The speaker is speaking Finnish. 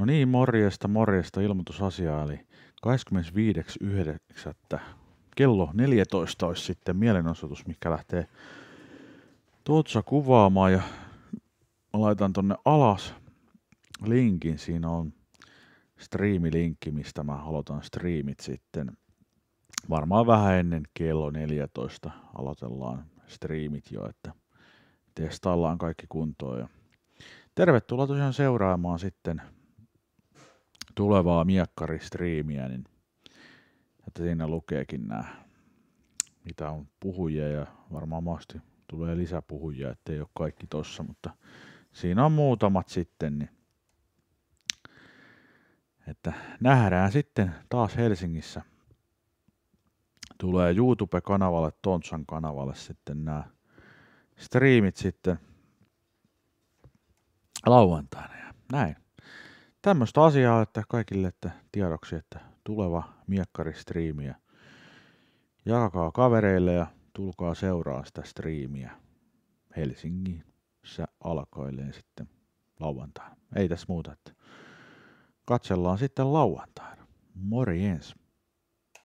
No niin, morjesta, morjesta ilmoitusasiaa. Eli 25.9. kello 14 olisi sitten mielenosoitus, mikä lähtee Tuotsa kuvaamaan ja mä laitan tonne alas linkin. Siinä on striimilinkki, mistä mä aloitan striimit sitten. Varmaan vähän ennen kello 14 aloitellaan striimit jo, että testaillaan kaikki kuntoon. Ja tervetuloa tosiaan seuraamaan sitten tulevaa miekkaristriimiä, niin että siinä lukeekin nämä, mitä on puhujia ja varmaan maasti tulee lisäpuhujia, ettei ole kaikki tossa, mutta siinä on muutamat sitten, niin että nähdään sitten taas Helsingissä. Tulee YouTube-kanavalle, Tontsan kanavalle sitten nämä striimit sitten lauantaina ja näin tämmöistä asiaa, että kaikille että tiedoksi, että tuleva ja Jakakaa kavereille ja tulkaa seuraa sitä striimiä. Helsingissä alkoilleen sitten lauantaina. Ei tässä muuta, että katsellaan sitten lauantaina. Morjens!